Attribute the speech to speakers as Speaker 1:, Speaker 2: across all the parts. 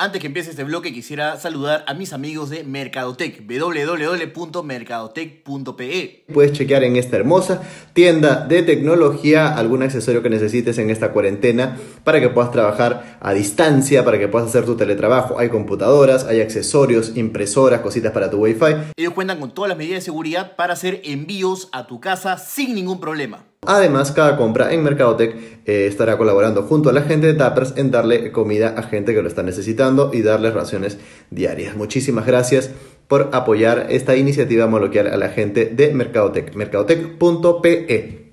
Speaker 1: Antes que empiece este bloque quisiera saludar a mis amigos de Mercadotec, www.mercadotec.pe.
Speaker 2: Puedes chequear en esta hermosa tienda de tecnología algún accesorio que necesites en esta cuarentena para que puedas trabajar a distancia, para que puedas hacer tu teletrabajo. Hay computadoras, hay accesorios, impresoras, cositas para tu wifi.
Speaker 1: Ellos cuentan con todas las medidas de seguridad para hacer envíos a tu casa sin ningún problema.
Speaker 2: Además, cada compra en Mercadotec eh, estará colaborando junto a la gente de Tappers en darle comida a gente que lo está necesitando y darles raciones diarias. Muchísimas gracias por apoyar esta iniciativa moloquial a la gente de Mercadotec. Mercadotec.pe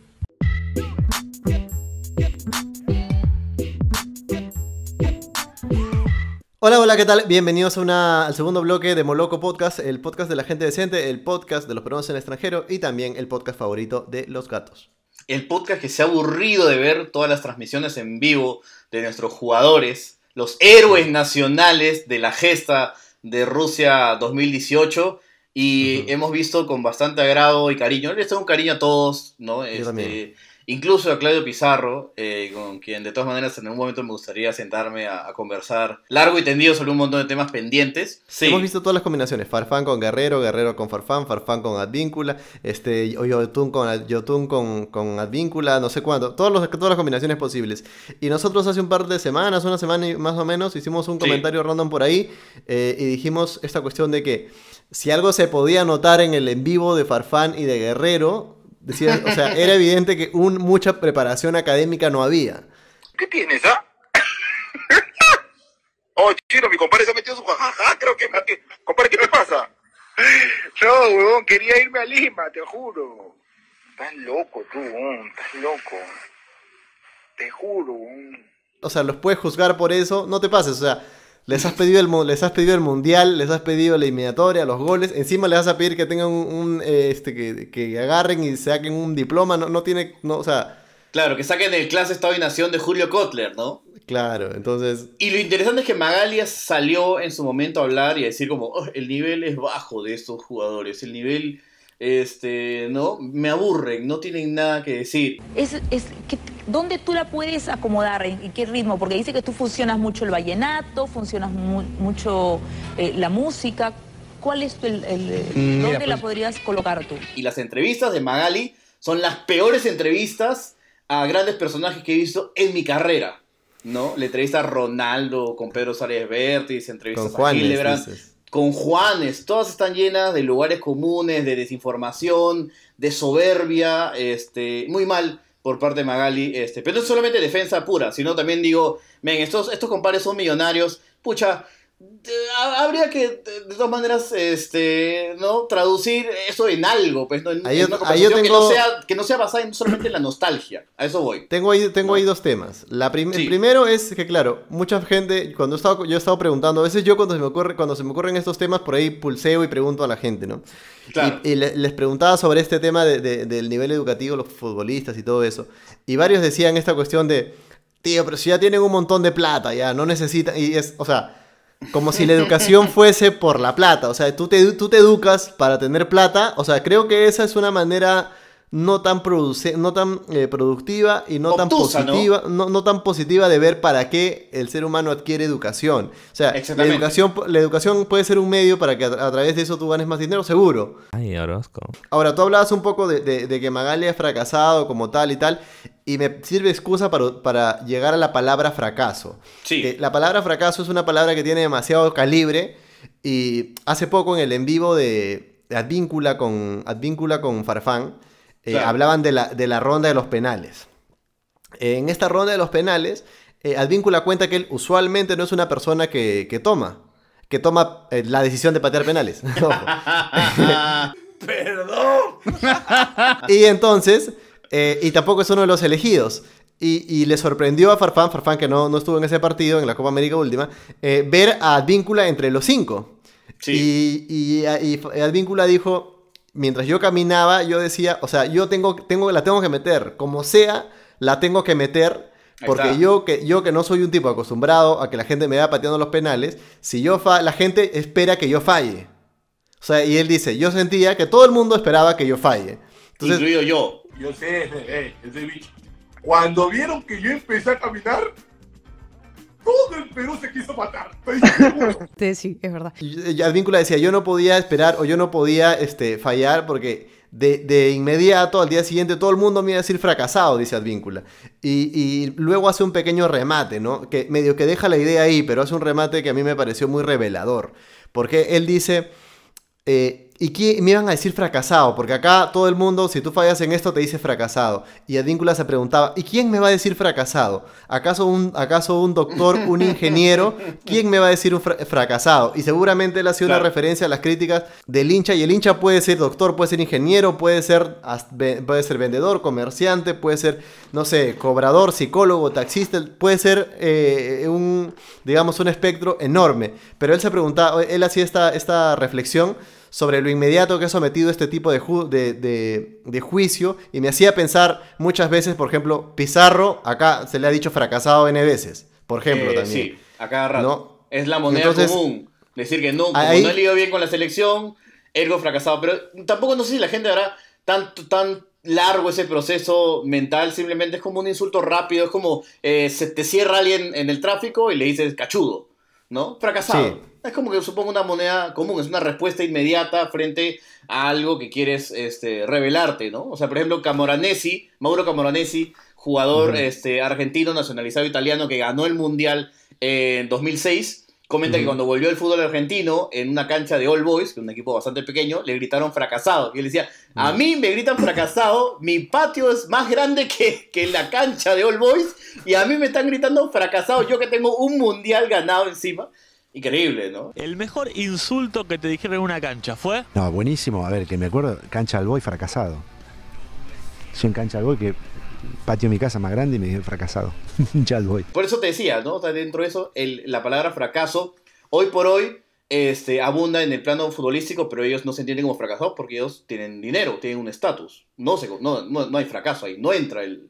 Speaker 2: Hola, hola, ¿qué tal? Bienvenidos al segundo bloque de Moloco Podcast, el podcast de la gente decente, el podcast de los peruanos en el extranjero y también el podcast favorito de los gatos el podcast que se ha aburrido de ver
Speaker 1: todas las transmisiones en vivo de nuestros jugadores, los héroes nacionales de la gesta de Rusia 2018. Y hemos visto con bastante agrado y cariño. Les tengo un cariño a todos, ¿no? Este, Incluso a Claudio Pizarro, eh, con quien de todas maneras en algún momento me gustaría sentarme a, conversar largo y tendido sobre un montón de temas pendientes. Hemos
Speaker 2: visto todas las combinaciones, Farfán con Guerrero, Guerrero con Farfán, Farfán con Advíncula, este, Yotun con, con, con Advíncula, no sé cuánto, todas las combinaciones posibles. Y nosotros hace un par de semanas, una semana más o menos, hicimos un comentario random por ahí eh, y dijimos esta cuestión de que si algo se podía notar en el en vivo de Farfán y de Guerrero, Decía, o sea, era evidente que un, mucha preparación académica no había.
Speaker 1: ¿Qué tienes, ah? oh, chino, mi compadre se ha metido su jajaja, creo que... Me... Compadre, ¿qué me pasa? No, huevón, quería irme a Lima, te juro. Estás loco tú, huevón, estás loco. Te
Speaker 2: juro, huevón. O sea, los puedes juzgar por eso, no te pases, o sea... Les has pedido el, les has pedido el mundial, les has pedido la inmediatoria, los goles. Encima les vas a pedir que tengan un, eh, este, que, agarren y saquen un diploma. No, no tiene, o sea.
Speaker 1: Claro, que saquen el clase Estado y Nación de Julio Kotler, ¿no?
Speaker 2: Claro, entonces.
Speaker 1: Y lo interesante es que Magalia salió en su momento a hablar y a decir como oh, el nivel es bajo de estos jugadores, el nivel este, ¿no? Me aburren, no tienen nada que decir. Es, ¿Dónde tú la puedes acomodar? ¿En, qué ritmo? Porque dice que tú funcionas mucho el vallenato, funcionas mucho eh, la música. ¿Cuál es el, eh, mm, dónde la pues, podrías colocar tú? Y las entrevistas de Magali son las peores entrevistas a grandes personajes que he visto en mi carrera. ¿no? Le entrevista a Ronaldo con Pedro Sárez Vértiz, entrevistas a Hildebrand, con Juanes, todas están llenas de lugares comunes, de desinformación, de soberbia, este, muy mal por parte de Magali, este, pero no es solamente defensa pura, sino también digo, men, estos, estos compares son millonarios, pucha, habría que de todas maneras este no traducir eso en algo pues en, que no sea basada solamente en la nostalgia a eso voy
Speaker 2: tengo ahí tengo ahí dos temas la el primero es que claro mucha gente cuando he yo he estado preguntando a veces yo cuando se me ocurre cuando se me ocurren estos temas por ahí pulseo y pregunto a la gente no y, les preguntaba sobre este tema del nivel educativo los futbolistas y todo eso y varios decían esta cuestión de tío pero si ya tienen un montón de plata ya no necesitan y es o sea como si la educación fuese por la plata. O sea, tú te, tú te educas para tener plata. O sea, creo que esa es una manera no tan, produce, no tan eh, productiva y no tan positiva, ¿no? tan positiva de ver para qué el ser humano adquiere educación. O sea, la educación, la educación puede ser un medio para que a, través de eso tú ganes más dinero, seguro. Ay, Ahora, tú hablabas un poco de, de, que Magali ha fracasado como tal y tal, y me sirve excusa para, llegar a la palabra fracaso. Sí. la palabra fracaso es una palabra que tiene demasiado calibre, y hace poco en el en vivo de Advíncula con, Advíncula con Farfán, eh, hablaban de la, de la, ronda de los penales. Eh, en esta ronda de los penales, eh, Advíncula cuenta que él usualmente no es una persona que, toma, que toma la decisión de patear penales.
Speaker 1: ¡Perdón!
Speaker 2: y entonces, y tampoco es uno de los elegidos. Y, le sorprendió a Farfán, Farfán que no, estuvo en ese partido, en la Copa América última, ver a Advíncula entre los cinco. Y, y, y Advíncula dijo, mientras yo caminaba, yo decía, o sea, yo tengo, tengo, la tengo que meter, como sea, la tengo que meter. Porque yo que, yo que no soy un tipo acostumbrado a que la gente me vaya pateando los penales, si yo fa la gente espera que yo falle. O sea, y él dice, yo sentía que todo el mundo esperaba que yo falle.
Speaker 1: Entonces, yo. Yo sé, eh, ese bicho.
Speaker 2: Cuando vieron
Speaker 1: que yo empecé a caminar, todo el Perú se quiso matar. Sí, sí, es verdad.
Speaker 2: Advíncula decía, yo no podía esperar o yo no podía este, fallar porque de, inmediato al día siguiente todo el mundo me iba a decir fracasado, dice Advíncula. Y, luego hace un pequeño remate, ¿no? Que medio que deja la idea ahí, pero hace un remate que a mí me pareció muy revelador. Porque él dice... Eh, ¿Y qué me iban a decir fracasado? Porque acá todo el mundo, si tú fallas en esto, te dice fracasado. Y Adíncula se preguntaba, ¿y quién me va a decir fracasado? ¿Acaso un, acaso un doctor, un ingeniero? ¿Quién me va a decir un fracasado? Y seguramente él hacía una referencia a las críticas del hincha. Y el hincha puede ser doctor, puede ser ingeniero, puede ser, puede ser vendedor, comerciante, puede ser, no sé, cobrador, psicólogo, taxista. Puede ser eh, un, digamos, un espectro enorme. Pero él se preguntaba, él hacía esta, esta reflexión sobre lo inmediato que ha sometido este tipo de, de, juicio y me hacía pensar muchas veces, por ejemplo, Pizarro, acá se le ha dicho fracasado N veces, por ejemplo, eh, también. Sí, acá Es la moneda común.
Speaker 1: Decir que no, como no ha ido bien con la selección, ergo fracasado. Pero tampoco no sé si la gente hará tan, tan largo ese proceso mental, simplemente es como un insulto rápido, es como eh, se te cierra alguien en el tráfico y le dices cachudo, ¿no? Fracasado. Es como que supongo una moneda común, es una respuesta inmediata frente a algo que quieres este, revelarte, ¿no? O sea, por ejemplo, Camoranesi, Mauro Camoranesi, jugador este, argentino nacionalizado italiano que ganó el Mundial en 2006, comenta que cuando volvió al fútbol argentino en una cancha de All Boys, que es un equipo bastante pequeño, le gritaron fracasado. Y él decía, a mí me gritan fracasado, mi patio es más grande que, que la cancha de All Boys y a mí me están gritando fracasado, yo que tengo un Mundial ganado encima increíble, ¿no? El mejor insulto que te dijeron en una cancha fue. No, buenísimo. A ver, que me
Speaker 2: acuerdo, cancha al boy fracasado. Soy en cancha al boy que patio mi casa más grande
Speaker 1: y me dije fracasado. ya voy. Por eso te decía, ¿no? está dentro de eso, la palabra fracaso, hoy por hoy, este, abunda en el plano futbolístico, pero ellos no se entienden como fracasados porque ellos tienen dinero, tienen un estatus. No, no, hay fracaso ahí, no entra el,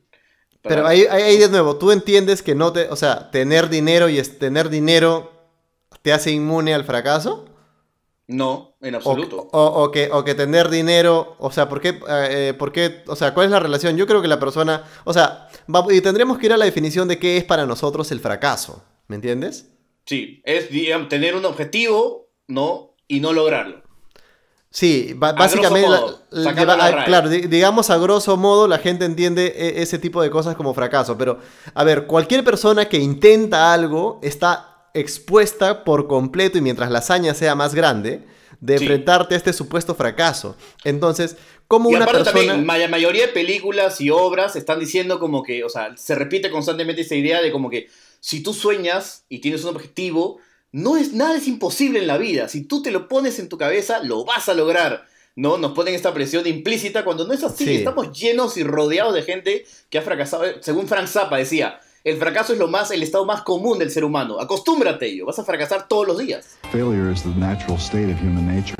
Speaker 1: pero
Speaker 2: ahí, ahí, de nuevo, tú entiendes que no te, o sea, tener dinero y es, tener dinero te hace inmune al fracaso? No,
Speaker 1: en absoluto.
Speaker 2: O, que, o que tener dinero, o sea, eh, ¿por qué, o sea, cuál es la relación? Yo creo que la persona, o sea, y tendremos que ir a la definición de qué es para nosotros el fracaso, ¿me entiendes?
Speaker 1: Sí, es tener un objetivo, ¿no? Y no lograrlo.
Speaker 2: Sí, básicamente, claro, digamos a grosso modo, la gente entiende e, ese tipo de cosas como fracaso, pero a ver, cualquier persona que intenta algo está expuesta por completo y mientras la hazaña sea más grande, de enfrentarte a este supuesto fracaso. Entonces, como una persona... la
Speaker 1: mayoría de películas y obras están diciendo como que, o sea, se repite constantemente esa idea de como que si tú sueñas y tienes un objetivo, no es nada es imposible en la vida. Si tú te lo pones en tu cabeza, lo vas a lograr. ¿no? Nos ponen esta presión implícita cuando no es así. Estamos llenos y rodeados de gente que ha fracasado. Eh, según Frank Zappa decía, el fracaso es lo más, el estado más común del ser humano. Acostúmbrate a ello. Vas a fracasar todos los días. Failure is the natural state of human nature.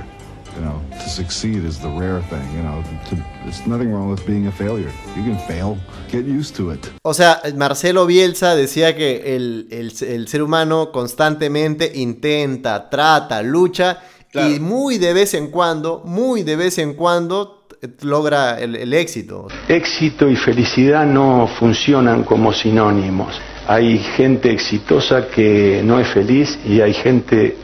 Speaker 1: You know, to succeed is the rare thing. You know, to, there's nothing wrong with being a failure. You can fail. Get used to it. O
Speaker 2: sea, Marcelo Bielsa decía que el, el, el ser humano constantemente intenta, trata, lucha. Y muy de vez en cuando, muy de vez en cuando logra el, éxito. Éxito y felicidad no funcionan como sinónimos. Hay gente exitosa que no es feliz y hay gente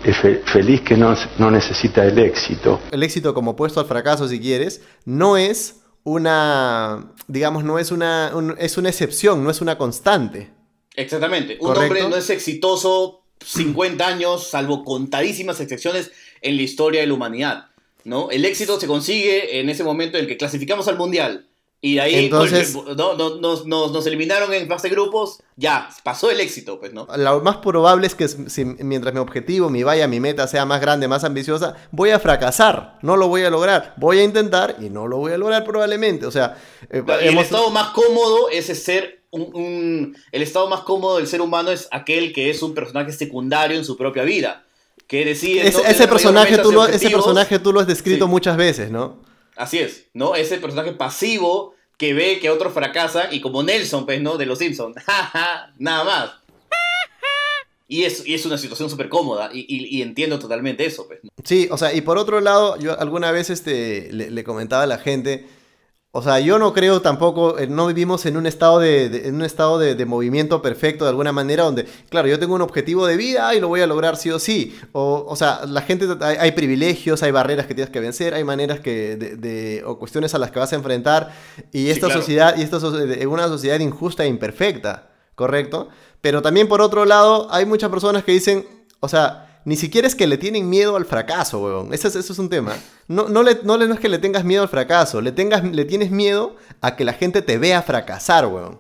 Speaker 2: feliz que no, necesita el éxito. El éxito como opuesto al fracaso, si quieres, no es una, digamos, no es una, es una excepción, no es una constante.
Speaker 1: Exactamente. Un hombre no es exitoso 50 años, salvo contadísimas excepciones en la historia de la humanidad. ¿no? El éxito se consigue en ese momento en el que clasificamos al Mundial. Y de ahí Entonces, pues, nos, eliminaron en fase de grupos, ya, pasó el éxito, pues, ¿no?
Speaker 2: Lo más probable es que mientras mi objetivo, mi vaya, mi meta sea más grande, más ambiciosa, voy a fracasar, no lo voy a lograr. Voy a intentar
Speaker 1: y no lo voy a lograr probablemente. O sea, eh, estado más cómodo es ser El estado más cómodo del ser humano es aquel que es un personaje secundario en su propia vida que ese, personaje tú lo, ese personaje
Speaker 2: tú lo has descrito muchas veces, ¿no?
Speaker 1: Así es, ¿no? Ese personaje pasivo que ve que otro fracasa y como Nelson, pues, ¿no? De los Simpsons. Nada más. Y es, es una situación súper cómoda y, entiendo totalmente eso, pues.
Speaker 2: Sí, o sea, y por otro lado, yo alguna vez este, le comentaba a la gente o sea, yo no creo tampoco, eh, no vivimos en un estado de, en un estado de, movimiento perfecto de alguna manera donde, claro, yo tengo un objetivo de vida y lo voy a lograr sí o sí. O, sea, la gente, hay, privilegios, hay barreras que tienes que vencer, hay maneras que, de, o cuestiones a las que vas a enfrentar. Y esta sociedad, y esta es una sociedad injusta e imperfecta, ¿correcto? Pero también por otro lado, hay muchas personas que dicen, o sea, ni siquiera es que le tienen miedo al fracaso, weón. Eso es, un tema. No, no, le, no, es que le tengas miedo al fracaso, le, tengas, le tienes miedo a que la gente te vea fracasar, weón.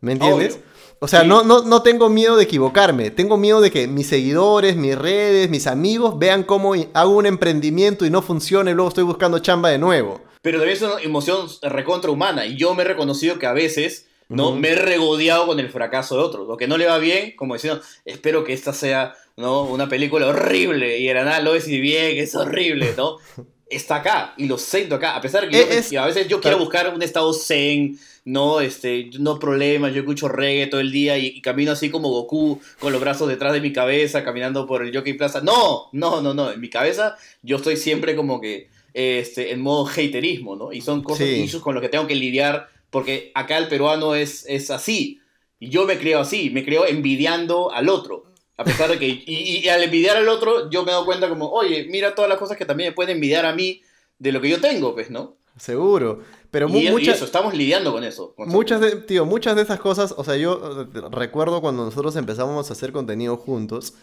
Speaker 2: ¿Me entiendes? O sea, no, no, no tengo miedo de equivocarme, tengo miedo de que mis seguidores, mis redes, mis amigos vean cómo hago un emprendimiento y no funcione y luego estoy buscando chamba de nuevo.
Speaker 1: Pero también es una emoción recontra humana y yo me he reconocido que a veces ¿no? Me he regodeado con el fracaso de otro Lo que no le va bien, como diciendo, espero que esta sea ¿no? una película horrible. Y nada lo y bien, es horrible, ¿no? Está acá y lo siento acá. A pesar que a veces yo quiero buscar un estado zen, no, este, no problemas, yo escucho reggae todo el día y, camino así como Goku con los brazos detrás de mi cabeza, caminando por el Jockey Plaza. No, no, no, no. En mi cabeza yo estoy siempre como que este, en modo haterismo, ¿no? Y son cosas, con las que tengo que lidiar porque acá el peruano es, es así. Y yo me creo así, me creo envidiando al otro. A pesar de que, y, al envidiar al otro, yo me doy cuenta como, oye, mira todas las cosas que también me pueden envidiar a mí de lo que yo tengo, pues, ¿no? Seguro. Pero muchas, y eso, estamos lidiando con eso. muchas
Speaker 2: de, tío, muchas de esas cosas, o sea, yo eh, recuerdo cuando nosotros empezamos a hacer contenido juntos.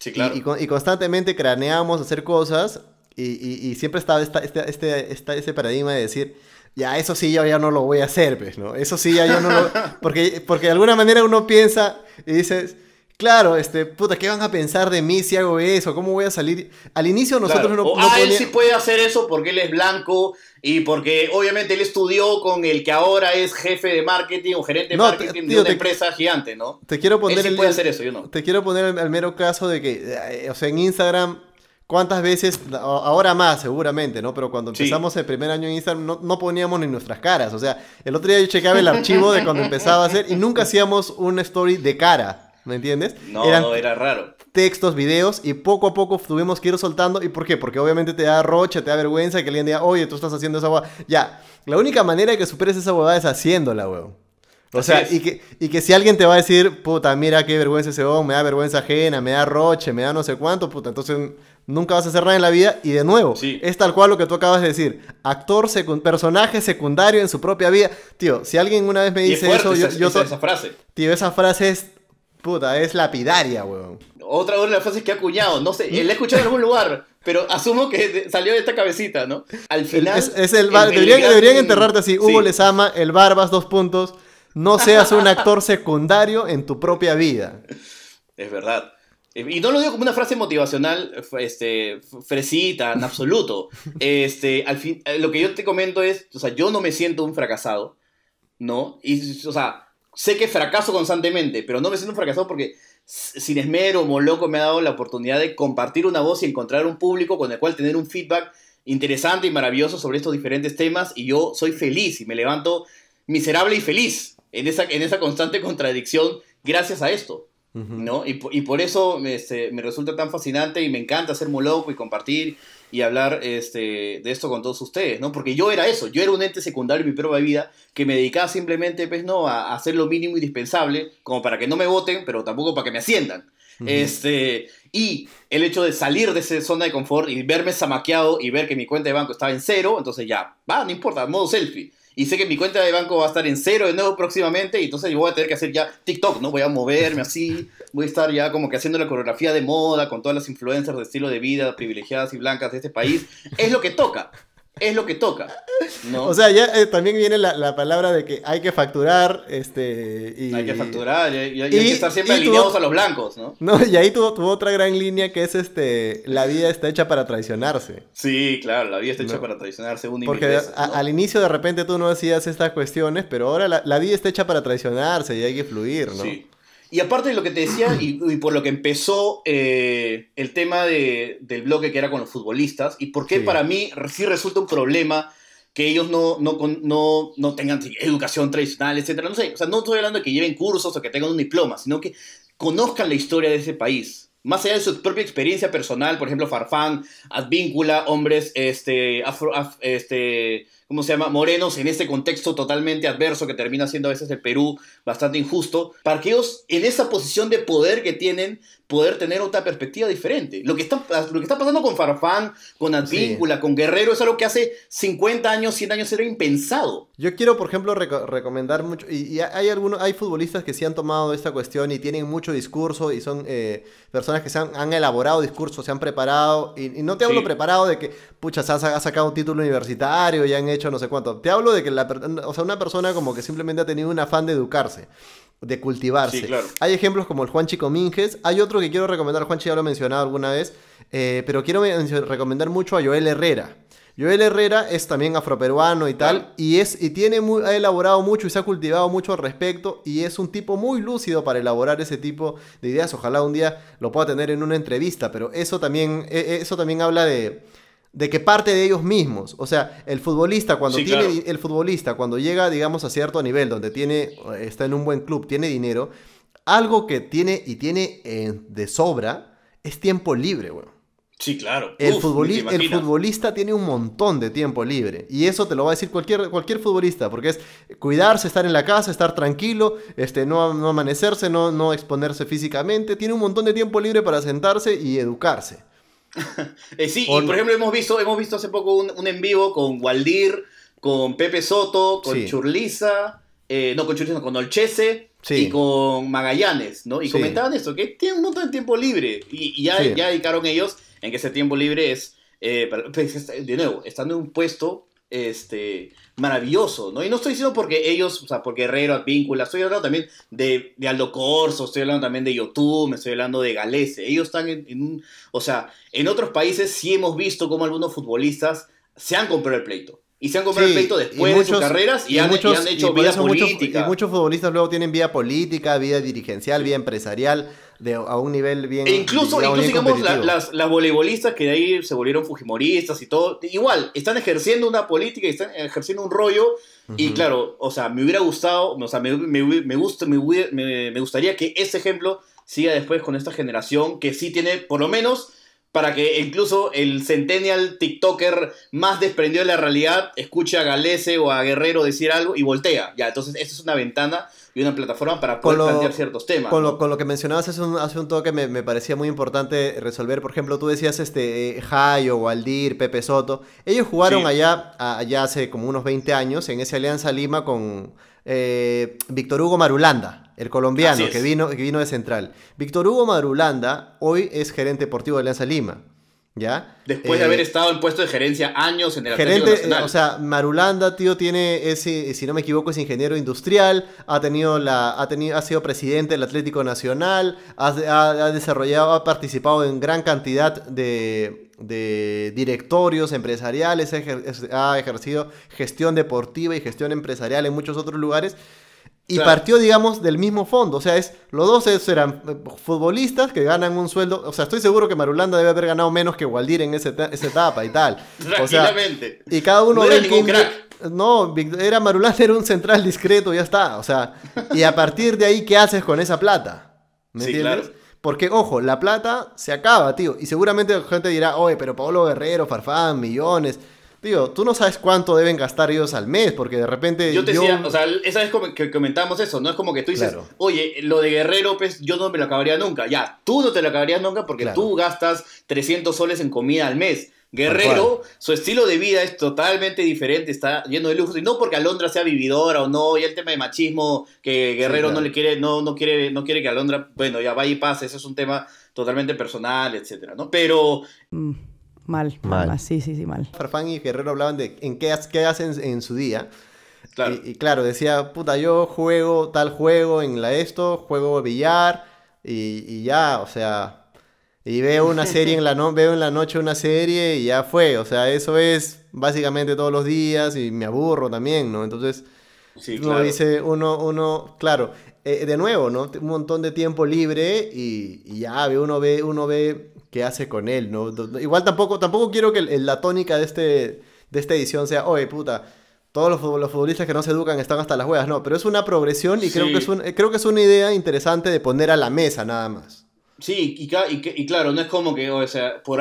Speaker 2: Sí, claro. Y, constantemente craneamos hacer cosas y, siempre estaba este, este, ese paradigma de decir, ya eso sí yo ya no lo voy a hacer, pues, ¿no? Eso sí ya yo no lo... Porque, porque de alguna manera uno piensa y dices, claro, este, puta, ¿qué van a pensar de mí si hago eso? ¿Cómo voy a salir? Al inicio nosotros no, no, Ah, él sí
Speaker 1: puede hacer eso porque él es blanco y porque obviamente él estudió con el que ahora es jefe de marketing o gerente de marketing de una empresa gigante, ¿no? Te
Speaker 2: quiero poner... sí puede hacer eso, yo no. Te quiero poner al mero caso de que, eh, o sea, en Instagram ¿Cuántas veces, ahora más seguramente, ¿no? Pero cuando empezamos el primer año en Instagram no, poníamos ni nuestras caras. O sea, el otro día yo chequeaba el archivo de cuando empezaba a hacer y nunca hacíamos una story de cara, ¿me entiendes? No, era raro. Textos, videos y poco a poco tuvimos que ir soltando. ¿Y por qué? Porque obviamente te da rocha, te da vergüenza que alguien diga, oye, tú estás haciendo esa huevada. Ya, la única manera de que superes esa huevada es haciéndola, weón. O sea, y que, y que si alguien te va a decir, puta, mira qué vergüenza ese weón, me da vergüenza ajena, me da roche, me da no sé cuánto, puta, entonces Nunca vas a hacer nada en la vida y de nuevo, es tal cual lo que tú acabas de decir. Actor, personaje secundario en su propia vida. Tío, si alguien una vez me dice eso, yo, yo esa, esa frase. Tío, esa frase es puta, es lapidaria, weón.
Speaker 1: Otra de las frases que ha acuñado, no sé, la he escuchado en algún lugar, pero asumo que salió de esta cabecita, ¿no? Al final es, el, deberían, enterrarte así, Hugo les
Speaker 2: ama, el Barbas dos puntos. No seas un actor secundario en tu propia vida.
Speaker 1: Es verdad. Eh, y no lo digo como una frase motivacional este, fresita, en absoluto. Este, al fin, eh, lo que yo te comento es, o sea, yo no me siento un fracasado, ¿no? Y, o sea, sé que fracaso constantemente, pero no me siento un fracasado porque sin esmero, loco me ha dado la oportunidad de compartir una voz y encontrar un público con el cual tener un feedback interesante y maravilloso sobre estos diferentes temas y yo soy feliz y me levanto miserable y feliz en esa, en esa constante contradicción gracias a esto. ¿no? Y, por eso este, me resulta tan fascinante y me encanta muy loco y compartir y hablar este, de esto con todos ustedes, ¿no? Porque yo era eso, yo era un ente secundario en mi prueba de vida que me dedicaba simplemente, pues, ¿no? A, hacer lo mínimo indispensable, como para que no me voten, pero tampoco para que me asciendan. Este, y el hecho de salir de esa zona de confort y verme zamaqueado y ver que mi cuenta de banco estaba en cero, entonces ya, va, no importa, modo selfie y sé que mi cuenta de banco va a estar en cero de nuevo próximamente y entonces yo voy a tener que hacer ya TikTok, ¿no? Voy a moverme así, voy a estar ya como que haciendo la coreografía de moda con todas las influencers de estilo de vida privilegiadas y blancas de este país. Es lo que toca es lo que toca. O
Speaker 2: sea, ya eh, también viene la, palabra de que hay que facturar, este... Y, hay
Speaker 1: que facturar, y, hay que estar siempre alineados a los blancos, ¿no? No,
Speaker 2: y ahí tuvo, otra gran línea que es, este, la vida está hecha para traicionarse. Sí, claro, la vida está hecha para
Speaker 1: traicionarse un Porque
Speaker 2: al inicio de repente tú no hacías estas cuestiones, pero ahora la, la, vida está hecha para traicionarse y hay que fluir, ¿no?
Speaker 1: Y aparte de lo que te decía y, por lo que empezó eh, el tema del bloque que era con los futbolistas y por qué para mí sí resulta un problema que ellos no, no, tengan educación tradicional, etcétera. No sé, o sea, no estoy hablando de que lleven cursos o que tengan un diploma, sino que conozcan la historia de ese país. Más allá de su propia experiencia personal, por ejemplo, Farfán, Advíncula, hombres este, afro, este, ¿cómo se llama?, morenos en este contexto totalmente adverso que termina siendo a veces el Perú bastante injusto, para que ellos en esa posición de poder que tienen, poder tener otra perspectiva diferente. Lo que está, lo que está pasando con Farfán, con Advíncula, con Guerrero, es algo que hace 50 años, 100 años era impensado. Yo quiero, por ejemplo, recomendar mucho, y, hay algunos, hay futbolistas
Speaker 2: que sí han tomado esta cuestión y tienen mucho discurso y son eh, personas que se han, elaborado discursos, se han preparado, y, no te hablo preparado de que, pucha, se sacado un título universitario y han hecho no sé cuánto. Te hablo de que la, o sea, una persona como que simplemente ha tenido un afán de educarse, de cultivarse. Hay ejemplos como el Juan Chico Minges. Hay otro que quiero recomendar, Chico ya lo he mencionado alguna vez, eh, pero quiero recomendar mucho a Joel Herrera. Joel Herrera es también afroperuano y tal, y, es, y tiene muy, ha elaborado mucho y se ha cultivado mucho al respecto, y es un tipo muy lúcido para elaborar ese tipo de ideas. Ojalá un día lo pueda tener en una entrevista, pero eso también, e-, eso también habla de, de que parte de ellos mismos. O sea, el futbolista cuando tiene el futbolista cuando llega, digamos, a cierto nivel donde tiene está en un buen club, tiene dinero, algo que tiene y tiene eh, de sobra es tiempo libre, güey. Sí, claro. El, el, futbolista tiene un montón de tiempo libre. Y eso te lo va a decir cualquier, cualquier futbolista, porque es cuidarse, estar en la casa, estar tranquilo, este, no, no amanecerse, no, no exponerse físicamente. Tiene un montón de tiempo libre para sentarse y educarse.
Speaker 1: Eh, sí, por... y por ejemplo hemos visto, hemos visto hace poco un, en vivo con Waldir, con Pepe Soto, con Churlisa, eh, no con Churliza, con Olchese y con Magallanes, ¿no? Y comentaban eso, que tienen un montón de tiempo libre y, ya, ya dedicaron ellos en que ese tiempo libre es... Eh, pues, de nuevo, estando en un puesto este, maravilloso, ¿no? Y no estoy diciendo porque ellos, o sea, porque Herrero, Advíncula, estoy hablando también de, de Aldo Corso, estoy hablando también de YouTube, me estoy hablando de Galese, ellos están en, o sea, en otros países sí hemos visto como algunos futbolistas se han comprado el pleito. Y se han comprado el pleito después de sus carreras y, han, muchos, hecho vida política. Muchos, y
Speaker 2: muchos futbolistas luego tienen vida política, vida dirigencial, vida empresarial de, a un nivel bien. E incluso, digamos, incluso, las,
Speaker 1: las voleibolistas que de ahí se volvieron fujimoristas y todo, igual, están ejerciendo una política y están ejerciendo un rollo. Y claro, o sea, me hubiera gustado, o sea, me, me, me gusta, me, me, gustaría que ese ejemplo siga después con esta generación que sí tiene, por lo menos, para que incluso el centennial TikToker más desprendido de la realidad escuche a Galese o a Guerrero decir algo y voltea. Ya, entonces, esa es una ventana y una plataforma para poder plantear ciertos temas. Con,
Speaker 2: lo, que mencionabas hace un, asunto que me, parecía muy importante resolver, por ejemplo, tú decías este eh, Jayo, Waldir, Pepe Soto, ellos jugaron allá, allá hace como unos 20 años en esa Alianza Lima con eh, Víctor Hugo Marulanda, el colombiano que vino, que vino de Central. Víctor Hugo Marulanda hoy es gerente deportivo de Alianza Lima. Después de eh, haber
Speaker 1: estado en puesto de gerencia años en el Atlético Nacional. O
Speaker 2: sea, Marulanda, tío, tiene ese, si no me equivoco, es ingeniero industrial, ha tenido la, ha tenido, ha sido presidente del Atlético Nacional, ha, ha desarrollado, ha participado en gran cantidad de, de directorios empresariales, ha ejercido gestión deportiva y gestión empresarial en muchos otros lugares. Y partió, digamos, del mismo fondo. O sea, es los dos eran eh, futbolistas que ganan un sueldo. O sea, estoy seguro que Marulanda debe haber ganado menos que Waldir en esa etapa y tal. O y cada uno no era No, era Marulanda, era un central discreto, ya está. O sea, y a partir de ahí, ¿qué haces con esa plata? ¿Me entiendes? Porque, ojo, la plata se acaba, tío. Y seguramente la gente dirá, oye, pero Pablo Guerrero, Farfán, millones. Tío, tú no sabes cuánto deben gastar ellos al mes, porque de repente. Yo te decía, o
Speaker 1: sea, esa vez que comentamos eso, ¿no? Es como que tú dices, oye, lo de Guerrero, pues yo no me lo acabaría nunca. Ya, tú no te lo acabarías nunca porque tú gastas 300 soles en comida al mes. Guerrero, su estilo de vida es totalmente diferente, está lleno de lujos. Y no porque Alondra sea vividora o no, y el tema de machismo, que Guerrero no le quiere, no, no quiere, no quiere que Alondra, bueno, ya vaya y pase, eso es un tema totalmente personal, etcétera, ¿no? Pero. Mm. Mal, mal. Sí, sí, sí, mal.
Speaker 2: Farfán y Guerrero hablaban de en qué, qué hacen en su día. Claro. Y, claro, decía, puta, yo juego tal juego en la esto, juego billar y, ya, o sea, y veo una serie en la no veo en la noche una serie y ya fue, o sea, eso es básicamente todos los días y me aburro también, ¿no? Entonces, sí, claro. uno dice, uno, uno, claro, eh, de nuevo, ¿no? Un montón de tiempo libre y, ya uno ve, uno ve qué hace con él, ¿no? Igual tampoco, tampoco quiero que la tónica de, este, de esta edición sea, oye, puta, todos los, futbolistas que no se educan están hasta las huevas, no, pero es una progresión y creo, que es eh, creo que es una idea interesante de poner a la mesa nada más.
Speaker 1: Sí, y, claro, no es como que, o sea, por,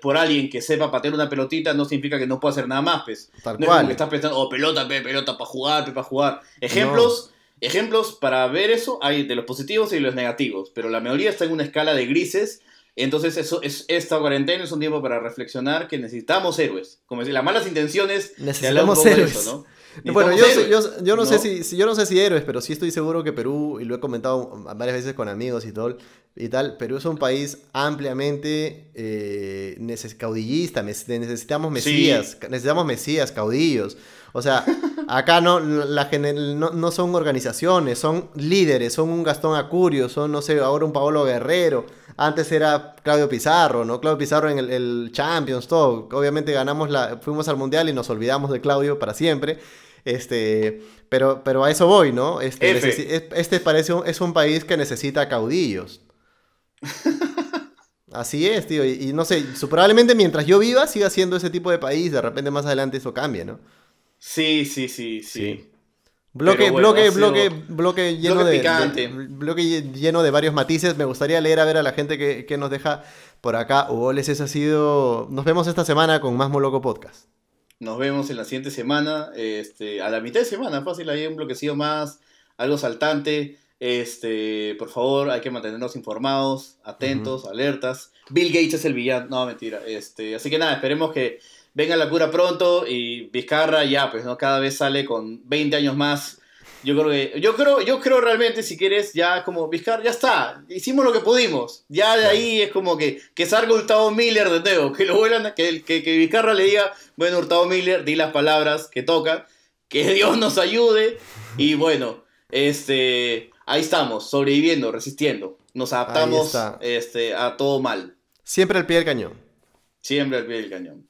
Speaker 1: por alguien que sepa patear una pelotita no significa que no pueda hacer nada más, pues. Tal cual. Es estás oh, pelota, pelota, para jugar, para jugar. Ejemplos, Ejemplos para ver eso hay de los positivos y los negativos, pero la mayoría está en una escala de grises. Entonces, eso es, esta cuarentena es un tiempo para reflexionar que necesitamos héroes. Como decir, las malas intenciones. Necesitamos héroes. ¿no? Bueno, yo, no, Sé
Speaker 2: si, si, yo no sé si héroes, pero sí estoy seguro que Perú, y lo he comentado varias veces con amigos y todo, y tal, Perú es un país ampliamente eh, caudillista, necesitamos mesías, necesitamos mesías, caudillos. O sea, acá no, no, son organizaciones, son líderes, son un Gastón Acurio, son, no sé, ahora un Paolo Guerrero. Antes era Claudio Pizarro, ¿no? Claudio Pizarro en el, el Champions, todo. Obviamente ganamos la, fuimos al Mundial y nos olvidamos de Claudio para siempre. Este, pero, pero a eso voy, ¿no? Este, este parece es un país que necesita caudillos. Así es, tío. Y, no sé, probablemente mientras yo viva siga siendo ese tipo de país. De repente más adelante eso cambia, ¿no?
Speaker 1: Sí, sí, sí, sí. Bloque, bloque, bloque, bloque lleno bloque de, picante.
Speaker 2: bloque lleno de varios matices. Me gustaría leer a ver a la gente que, nos deja por acá. Oles, ese ha sido. Nos vemos esta semana con más Moloco Podcast.
Speaker 1: Nos vemos en la siguiente semana. Este, a la mitad de semana, fácil, hay un bloquecillo más, algo saltante. Este, por favor, hay que mantenernos informados, atentos, alertas. Bill Gates es el villano. No, mentira. Este, así que nada, esperemos que venga la cura pronto y Vizcarra ya, pues, ¿no? Cada vez sale con 20 años más. Yo creo que, yo creo, yo creo realmente, si quieres, ya como Vizcarra, ya está, hicimos lo que pudimos. Ya de ahí es como que, que salga Hurtado Miller de nuevo, que lo vuelan, que, que, que Vizcarra le diga, bueno, Hurtado Miller, di las palabras que toca, que Dios nos ayude y bueno, este, ahí estamos, sobreviviendo, resistiendo. Nos adaptamos este, a todo mal. Siempre al pie del cañón. Siempre al pie del cañón.